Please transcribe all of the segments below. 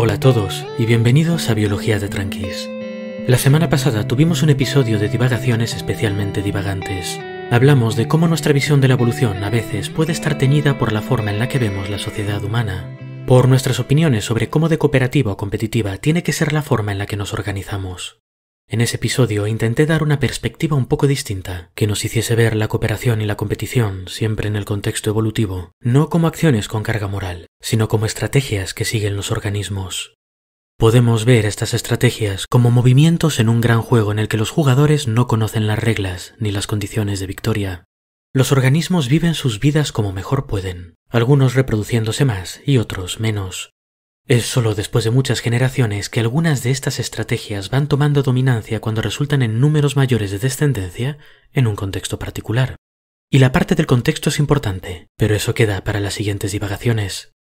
Hola a todos y bienvenidos a Biología de Tranquis. La semana pasada tuvimos un episodio de divagaciones especialmente divagantes. Hablamos de cómo nuestra visión de la evolución a veces puede estar teñida por la forma en la que vemos la sociedad humana, por nuestras opiniones sobre cómo de cooperativa o competitiva tiene que ser la forma en la que nos organizamos. En ese episodio intenté dar una perspectiva un poco distinta, que nos hiciese ver la cooperación y la competición siempre en el contexto evolutivo, no como acciones con carga moral, sino como estrategias que siguen los organismos. Podemos ver estas estrategias como movimientos en un gran juego en el que los jugadores no conocen las reglas ni las condiciones de victoria. Los organismos viven sus vidas como mejor pueden, algunos reproduciéndose más y otros menos, es solo después de muchas generaciones que algunas de estas estrategias van tomando dominancia cuando resultan en números mayores de descendencia en un contexto particular. Y la parte del contexto es importante, pero eso queda para las siguientes divagaciones.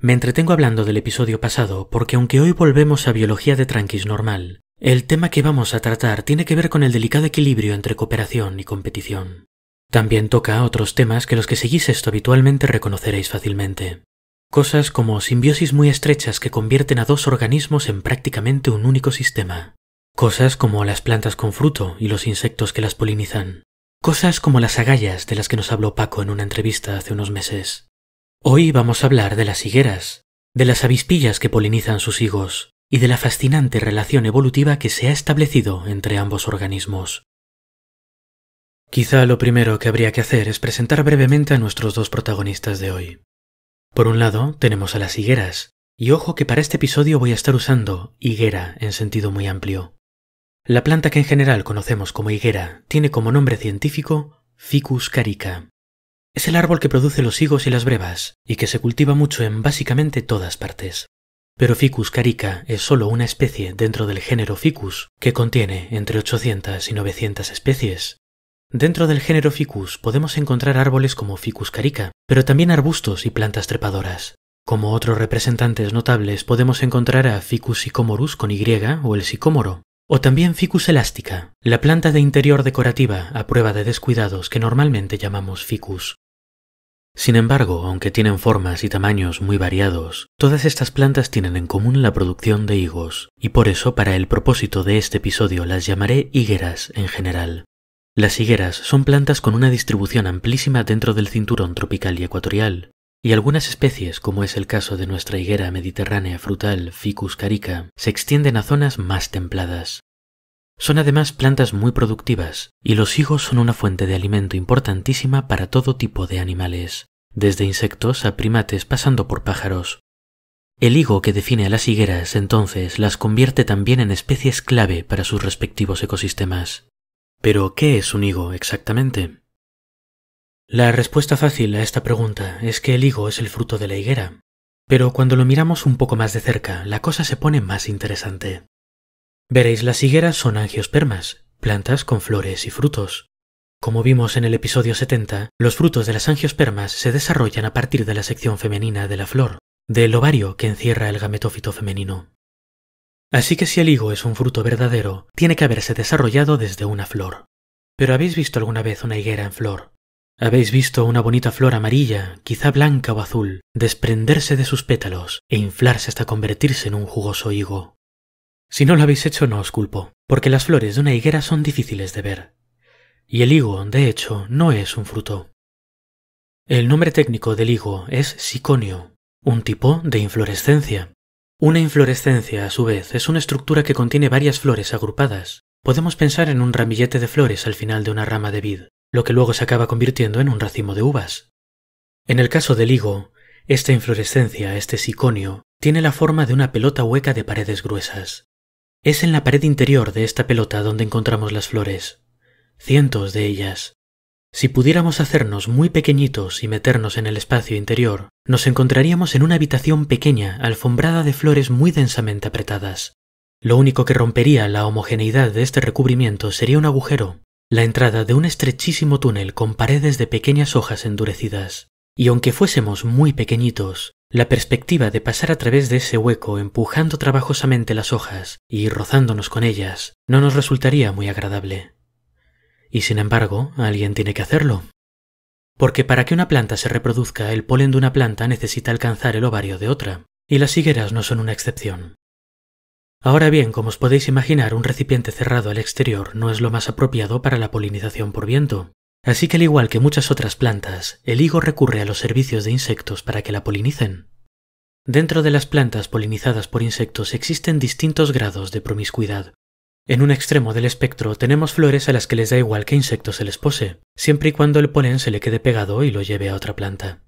Me entretengo hablando del episodio pasado porque aunque hoy volvemos a biología de tranquis normal, el tema que vamos a tratar tiene que ver con el delicado equilibrio entre cooperación y competición. También toca otros temas que los que seguís esto habitualmente reconoceréis fácilmente. Cosas como simbiosis muy estrechas que convierten a dos organismos en prácticamente un único sistema. Cosas como las plantas con fruto y los insectos que las polinizan. Cosas como las agallas de las que nos habló Paco en una entrevista hace unos meses. Hoy vamos a hablar de las higueras, de las avispillas que polinizan sus higos y de la fascinante relación evolutiva que se ha establecido entre ambos organismos. Quizá lo primero que habría que hacer es presentar brevemente a nuestros dos protagonistas de hoy. Por un lado, tenemos a las higueras, y ojo que para este episodio voy a estar usando higuera en sentido muy amplio. La planta que en general conocemos como higuera tiene como nombre científico Ficus carica. Es el árbol que produce los higos y las brevas, y que se cultiva mucho en básicamente todas partes. Pero Ficus carica es solo una especie dentro del género Ficus, que contiene entre 800 y 900 especies, Dentro del género Ficus podemos encontrar árboles como Ficus carica, pero también arbustos y plantas trepadoras. Como otros representantes notables podemos encontrar a Ficus sicomorus con Y o el sicómoro, o también Ficus elástica, la planta de interior decorativa a prueba de descuidados que normalmente llamamos Ficus. Sin embargo, aunque tienen formas y tamaños muy variados, todas estas plantas tienen en común la producción de higos, y por eso para el propósito de este episodio las llamaré higueras en general. Las higueras son plantas con una distribución amplísima dentro del cinturón tropical y ecuatorial, y algunas especies, como es el caso de nuestra higuera mediterránea frutal Ficus carica, se extienden a zonas más templadas. Son además plantas muy productivas, y los higos son una fuente de alimento importantísima para todo tipo de animales, desde insectos a primates pasando por pájaros. El higo que define a las higueras entonces las convierte también en especies clave para sus respectivos ecosistemas. Pero, ¿qué es un higo exactamente? La respuesta fácil a esta pregunta es que el higo es el fruto de la higuera, pero cuando lo miramos un poco más de cerca, la cosa se pone más interesante. Veréis, las higueras son angiospermas, plantas con flores y frutos. Como vimos en el episodio 70, los frutos de las angiospermas se desarrollan a partir de la sección femenina de la flor, del ovario que encierra el gametófito femenino. Así que si el higo es un fruto verdadero, tiene que haberse desarrollado desde una flor. Pero ¿habéis visto alguna vez una higuera en flor? ¿Habéis visto una bonita flor amarilla, quizá blanca o azul, desprenderse de sus pétalos e inflarse hasta convertirse en un jugoso higo? Si no lo habéis hecho no os culpo, porque las flores de una higuera son difíciles de ver. Y el higo, de hecho, no es un fruto. El nombre técnico del higo es siconio, un tipo de inflorescencia, una inflorescencia, a su vez, es una estructura que contiene varias flores agrupadas. Podemos pensar en un ramillete de flores al final de una rama de vid, lo que luego se acaba convirtiendo en un racimo de uvas. En el caso del higo, esta inflorescencia, este siconio, tiene la forma de una pelota hueca de paredes gruesas. Es en la pared interior de esta pelota donde encontramos las flores, cientos de ellas, si pudiéramos hacernos muy pequeñitos y meternos en el espacio interior, nos encontraríamos en una habitación pequeña, alfombrada de flores muy densamente apretadas. Lo único que rompería la homogeneidad de este recubrimiento sería un agujero, la entrada de un estrechísimo túnel con paredes de pequeñas hojas endurecidas. Y aunque fuésemos muy pequeñitos, la perspectiva de pasar a través de ese hueco empujando trabajosamente las hojas y rozándonos con ellas no nos resultaría muy agradable. Y sin embargo, alguien tiene que hacerlo. Porque para que una planta se reproduzca, el polen de una planta necesita alcanzar el ovario de otra, y las higueras no son una excepción. Ahora bien, como os podéis imaginar, un recipiente cerrado al exterior no es lo más apropiado para la polinización por viento. Así que al igual que muchas otras plantas, el higo recurre a los servicios de insectos para que la polinicen. Dentro de las plantas polinizadas por insectos existen distintos grados de promiscuidad, en un extremo del espectro tenemos flores a las que les da igual qué insecto se les pose, siempre y cuando el polen se le quede pegado y lo lleve a otra planta.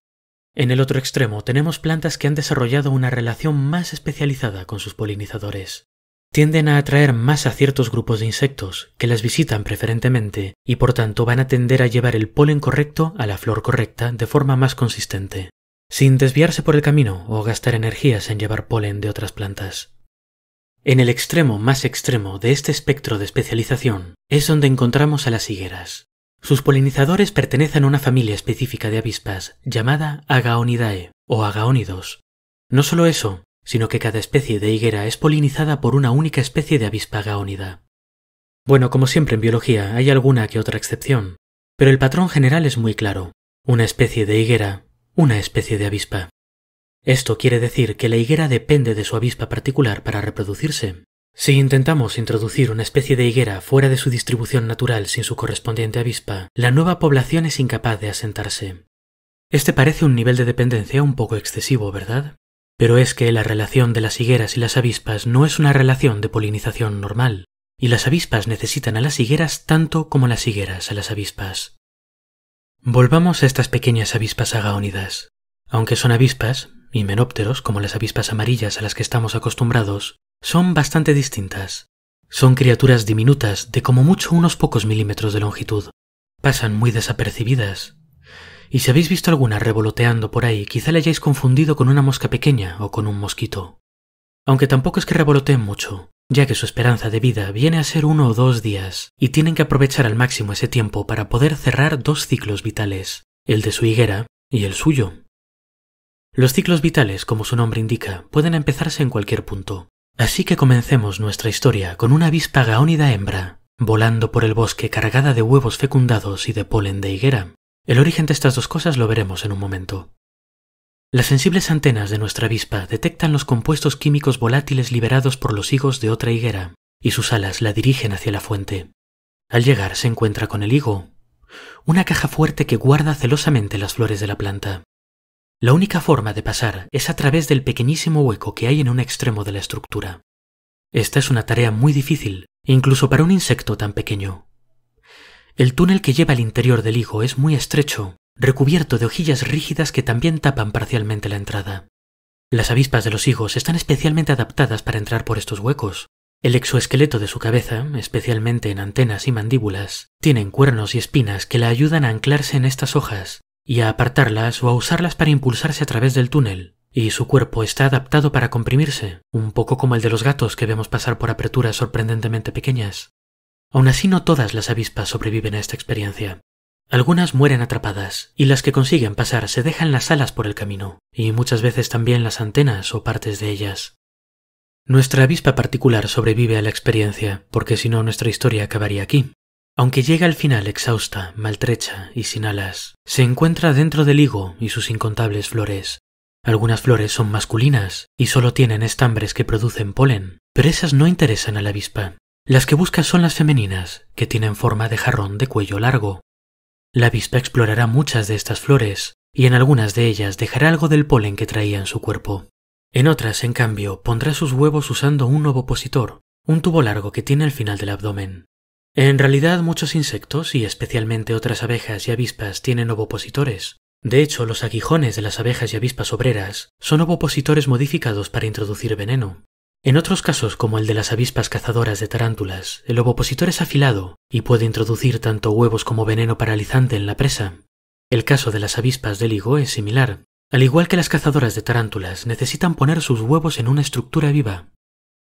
En el otro extremo tenemos plantas que han desarrollado una relación más especializada con sus polinizadores. Tienden a atraer más a ciertos grupos de insectos, que las visitan preferentemente, y por tanto van a tender a llevar el polen correcto a la flor correcta de forma más consistente, sin desviarse por el camino o gastar energías en llevar polen de otras plantas. En el extremo más extremo de este espectro de especialización es donde encontramos a las higueras. Sus polinizadores pertenecen a una familia específica de avispas llamada Agaonidae o Agaónidos. No solo eso, sino que cada especie de higuera es polinizada por una única especie de avispa agaónida. Bueno, como siempre en biología hay alguna que otra excepción, pero el patrón general es muy claro. Una especie de higuera, una especie de avispa. Esto quiere decir que la higuera depende de su avispa particular para reproducirse. Si intentamos introducir una especie de higuera fuera de su distribución natural sin su correspondiente avispa, la nueva población es incapaz de asentarse. Este parece un nivel de dependencia un poco excesivo, ¿verdad? Pero es que la relación de las higueras y las avispas no es una relación de polinización normal, y las avispas necesitan a las higueras tanto como las higueras a las avispas. Volvamos a estas pequeñas avispas agaónidas. Aunque son avispas, himenópteros como las avispas amarillas a las que estamos acostumbrados, son bastante distintas. Son criaturas diminutas de como mucho unos pocos milímetros de longitud. Pasan muy desapercibidas. Y si habéis visto alguna revoloteando por ahí, quizá la hayáis confundido con una mosca pequeña o con un mosquito. Aunque tampoco es que revoloteen mucho, ya que su esperanza de vida viene a ser uno o dos días, y tienen que aprovechar al máximo ese tiempo para poder cerrar dos ciclos vitales, el de su higuera y el suyo. Los ciclos vitales, como su nombre indica, pueden empezarse en cualquier punto. Así que comencemos nuestra historia con una avispa gaónida hembra, volando por el bosque cargada de huevos fecundados y de polen de higuera. El origen de estas dos cosas lo veremos en un momento. Las sensibles antenas de nuestra avispa detectan los compuestos químicos volátiles liberados por los higos de otra higuera, y sus alas la dirigen hacia la fuente. Al llegar se encuentra con el higo, una caja fuerte que guarda celosamente las flores de la planta. La única forma de pasar es a través del pequeñísimo hueco que hay en un extremo de la estructura. Esta es una tarea muy difícil, incluso para un insecto tan pequeño. El túnel que lleva al interior del higo es muy estrecho, recubierto de hojillas rígidas que también tapan parcialmente la entrada. Las avispas de los higos están especialmente adaptadas para entrar por estos huecos. El exoesqueleto de su cabeza, especialmente en antenas y mandíbulas, tienen cuernos y espinas que la ayudan a anclarse en estas hojas y a apartarlas o a usarlas para impulsarse a través del túnel, y su cuerpo está adaptado para comprimirse, un poco como el de los gatos que vemos pasar por aperturas sorprendentemente pequeñas. Aun así no todas las avispas sobreviven a esta experiencia. Algunas mueren atrapadas, y las que consiguen pasar se dejan las alas por el camino, y muchas veces también las antenas o partes de ellas. Nuestra avispa particular sobrevive a la experiencia, porque si no nuestra historia acabaría aquí, aunque llega al final exhausta, maltrecha y sin alas, se encuentra dentro del higo y sus incontables flores. Algunas flores son masculinas y solo tienen estambres que producen polen, pero esas no interesan a la avispa. Las que busca son las femeninas, que tienen forma de jarrón de cuello largo. La avispa explorará muchas de estas flores, y en algunas de ellas dejará algo del polen que traía en su cuerpo. En otras, en cambio, pondrá sus huevos usando un ovopositor, un tubo largo que tiene al final del abdomen. En realidad muchos insectos, y especialmente otras abejas y avispas, tienen ovopositores. De hecho, los aguijones de las abejas y avispas obreras son ovopositores modificados para introducir veneno. En otros casos, como el de las avispas cazadoras de tarántulas, el ovopositor es afilado y puede introducir tanto huevos como veneno paralizante en la presa. El caso de las avispas del higo es similar. Al igual que las cazadoras de tarántulas, necesitan poner sus huevos en una estructura viva,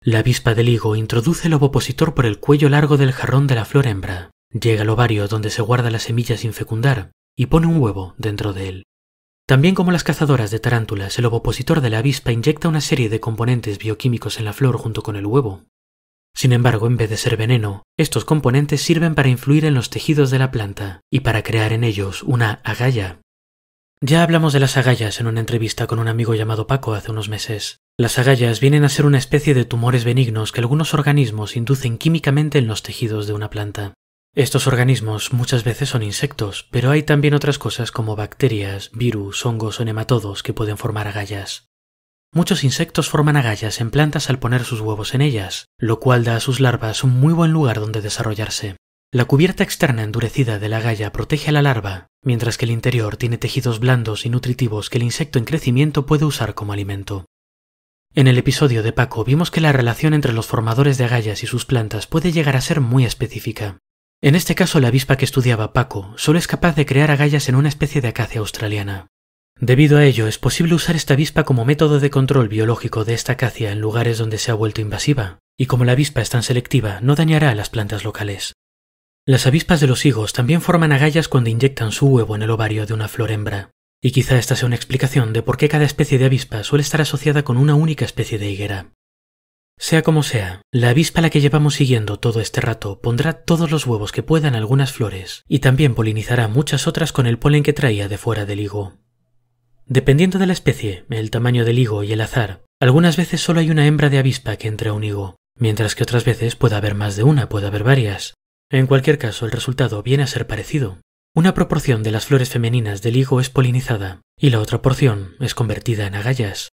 la avispa del higo introduce el ovopositor por el cuello largo del jarrón de la flor hembra, llega al ovario donde se guarda la semilla sin fecundar y pone un huevo dentro de él. También como las cazadoras de tarántulas, el ovopositor de la avispa inyecta una serie de componentes bioquímicos en la flor junto con el huevo. Sin embargo, en vez de ser veneno, estos componentes sirven para influir en los tejidos de la planta y para crear en ellos una agalla, ya hablamos de las agallas en una entrevista con un amigo llamado Paco hace unos meses. Las agallas vienen a ser una especie de tumores benignos que algunos organismos inducen químicamente en los tejidos de una planta. Estos organismos muchas veces son insectos, pero hay también otras cosas como bacterias, virus, hongos o nematodos que pueden formar agallas. Muchos insectos forman agallas en plantas al poner sus huevos en ellas, lo cual da a sus larvas un muy buen lugar donde desarrollarse. La cubierta externa endurecida de la galla protege a la larva, mientras que el interior tiene tejidos blandos y nutritivos que el insecto en crecimiento puede usar como alimento. En el episodio de Paco vimos que la relación entre los formadores de agallas y sus plantas puede llegar a ser muy específica. En este caso, la avispa que estudiaba Paco solo es capaz de crear agallas en una especie de acacia australiana. Debido a ello, es posible usar esta avispa como método de control biológico de esta acacia en lugares donde se ha vuelto invasiva, y como la avispa es tan selectiva, no dañará a las plantas locales. Las avispas de los higos también forman agallas cuando inyectan su huevo en el ovario de una flor hembra, y quizá esta sea una explicación de por qué cada especie de avispa suele estar asociada con una única especie de higuera. Sea como sea, la avispa la que llevamos siguiendo todo este rato pondrá todos los huevos que puedan algunas flores y también polinizará muchas otras con el polen que traía de fuera del higo. Dependiendo de la especie, el tamaño del higo y el azar, algunas veces solo hay una hembra de avispa que entre a un higo, mientras que otras veces puede haber más de una, puede haber varias, en cualquier caso, el resultado viene a ser parecido. Una proporción de las flores femeninas del higo es polinizada y la otra porción es convertida en agallas.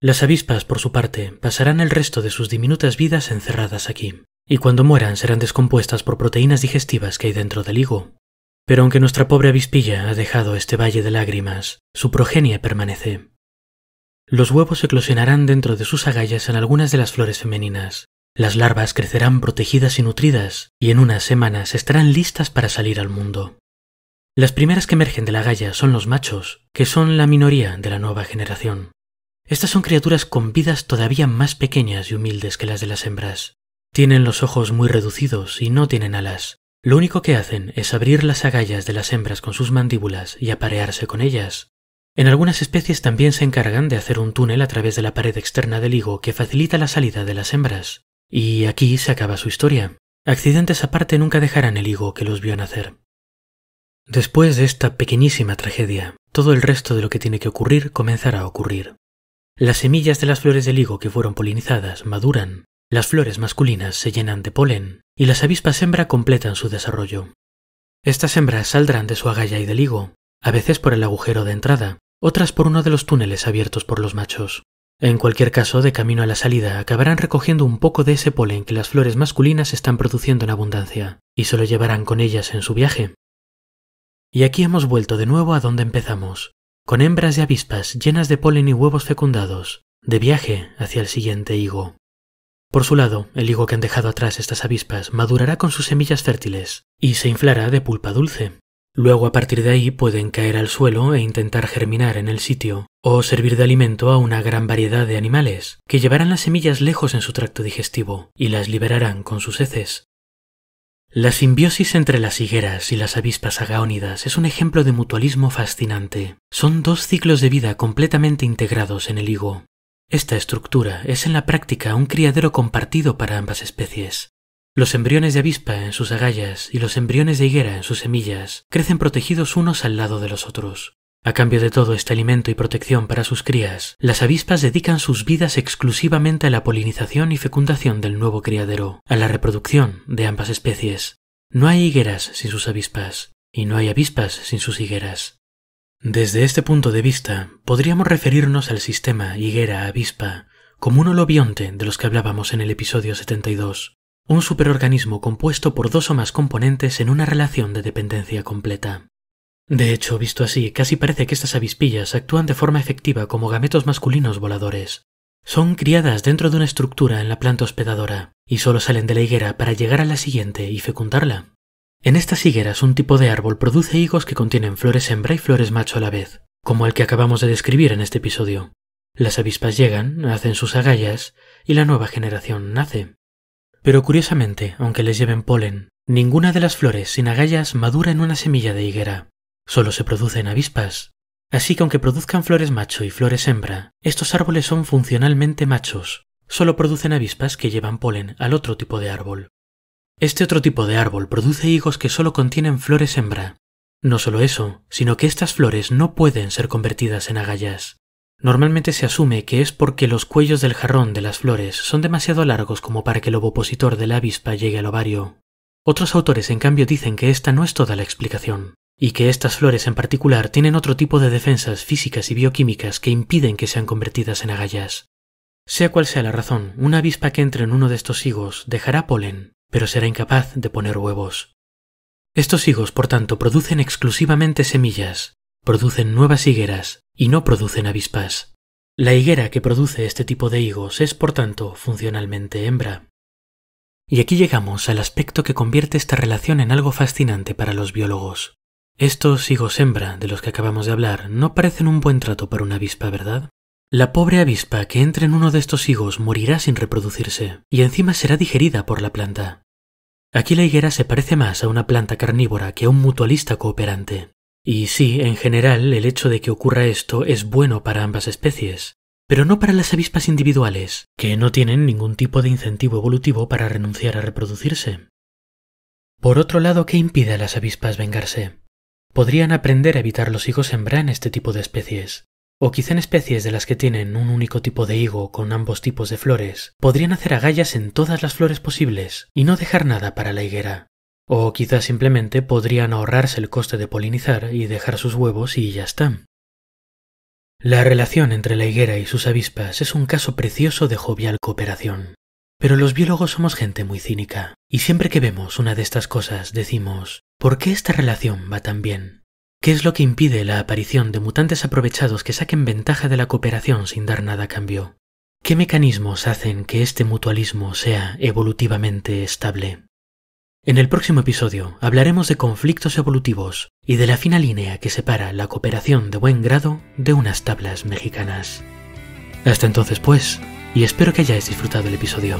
Las avispas, por su parte, pasarán el resto de sus diminutas vidas encerradas aquí, y cuando mueran serán descompuestas por proteínas digestivas que hay dentro del higo. Pero aunque nuestra pobre avispilla ha dejado este valle de lágrimas, su progenie permanece. Los huevos eclosionarán dentro de sus agallas en algunas de las flores femeninas, las larvas crecerán protegidas y nutridas, y en unas semanas estarán listas para salir al mundo. Las primeras que emergen de la galla son los machos, que son la minoría de la nueva generación. Estas son criaturas con vidas todavía más pequeñas y humildes que las de las hembras. Tienen los ojos muy reducidos y no tienen alas. Lo único que hacen es abrir las agallas de las hembras con sus mandíbulas y aparearse con ellas. En algunas especies también se encargan de hacer un túnel a través de la pared externa del higo que facilita la salida de las hembras. Y aquí se acaba su historia. Accidentes aparte nunca dejarán el higo que los vio nacer. Después de esta pequeñísima tragedia, todo el resto de lo que tiene que ocurrir comenzará a ocurrir. Las semillas de las flores del higo que fueron polinizadas maduran, las flores masculinas se llenan de polen y las avispas hembra completan su desarrollo. Estas hembras saldrán de su agalla y del higo, a veces por el agujero de entrada, otras por uno de los túneles abiertos por los machos. En cualquier caso, de camino a la salida, acabarán recogiendo un poco de ese polen que las flores masculinas están produciendo en abundancia, y se lo llevarán con ellas en su viaje. Y aquí hemos vuelto de nuevo a donde empezamos, con hembras de avispas llenas de polen y huevos fecundados, de viaje hacia el siguiente higo. Por su lado, el higo que han dejado atrás estas avispas madurará con sus semillas fértiles y se inflará de pulpa dulce. Luego a partir de ahí pueden caer al suelo e intentar germinar en el sitio, o servir de alimento a una gran variedad de animales, que llevarán las semillas lejos en su tracto digestivo y las liberarán con sus heces. La simbiosis entre las higueras y las avispas agaónidas es un ejemplo de mutualismo fascinante. Son dos ciclos de vida completamente integrados en el higo. Esta estructura es en la práctica un criadero compartido para ambas especies, los embriones de avispa en sus agallas y los embriones de higuera en sus semillas crecen protegidos unos al lado de los otros. A cambio de todo este alimento y protección para sus crías, las avispas dedican sus vidas exclusivamente a la polinización y fecundación del nuevo criadero, a la reproducción de ambas especies. No hay higueras sin sus avispas, y no hay avispas sin sus higueras. Desde este punto de vista, podríamos referirnos al sistema higuera-avispa como un holobionte de los que hablábamos en el episodio 72 un superorganismo compuesto por dos o más componentes en una relación de dependencia completa. De hecho, visto así, casi parece que estas avispillas actúan de forma efectiva como gametos masculinos voladores. Son criadas dentro de una estructura en la planta hospedadora, y solo salen de la higuera para llegar a la siguiente y fecundarla. En estas higueras un tipo de árbol produce higos que contienen flores hembra y flores macho a la vez, como el que acabamos de describir en este episodio. Las avispas llegan, hacen sus agallas, y la nueva generación nace. Pero curiosamente, aunque les lleven polen, ninguna de las flores sin agallas madura en una semilla de higuera. Solo se producen avispas. Así que aunque produzcan flores macho y flores hembra, estos árboles son funcionalmente machos. Solo producen avispas que llevan polen al otro tipo de árbol. Este otro tipo de árbol produce higos que solo contienen flores hembra. No solo eso, sino que estas flores no pueden ser convertidas en agallas. Normalmente se asume que es porque los cuellos del jarrón de las flores son demasiado largos como para que el ovopositor de la avispa llegue al ovario. Otros autores, en cambio, dicen que esta no es toda la explicación, y que estas flores en particular tienen otro tipo de defensas físicas y bioquímicas que impiden que sean convertidas en agallas. Sea cual sea la razón, una avispa que entre en uno de estos higos dejará polen, pero será incapaz de poner huevos. Estos higos, por tanto, producen exclusivamente semillas, producen nuevas higueras y no producen avispas. La higuera que produce este tipo de higos es, por tanto, funcionalmente hembra. Y aquí llegamos al aspecto que convierte esta relación en algo fascinante para los biólogos. Estos higos hembra de los que acabamos de hablar no parecen un buen trato para una avispa, ¿verdad? La pobre avispa que entre en uno de estos higos morirá sin reproducirse, y encima será digerida por la planta. Aquí la higuera se parece más a una planta carnívora que a un mutualista cooperante. Y sí, en general, el hecho de que ocurra esto es bueno para ambas especies, pero no para las avispas individuales, que no tienen ningún tipo de incentivo evolutivo para renunciar a reproducirse. Por otro lado, ¿qué impide a las avispas vengarse? Podrían aprender a evitar los higos hembra en este tipo de especies, o quizá en especies de las que tienen un único tipo de higo con ambos tipos de flores, podrían hacer agallas en todas las flores posibles y no dejar nada para la higuera. O quizás simplemente podrían ahorrarse el coste de polinizar y dejar sus huevos y ya está. La relación entre la higuera y sus avispas es un caso precioso de jovial cooperación. Pero los biólogos somos gente muy cínica, y siempre que vemos una de estas cosas decimos, ¿por qué esta relación va tan bien? ¿Qué es lo que impide la aparición de mutantes aprovechados que saquen ventaja de la cooperación sin dar nada a cambio? ¿Qué mecanismos hacen que este mutualismo sea evolutivamente estable? En el próximo episodio hablaremos de conflictos evolutivos y de la fina línea que separa la cooperación de buen grado de unas tablas mexicanas. Hasta entonces pues, y espero que hayáis disfrutado el episodio.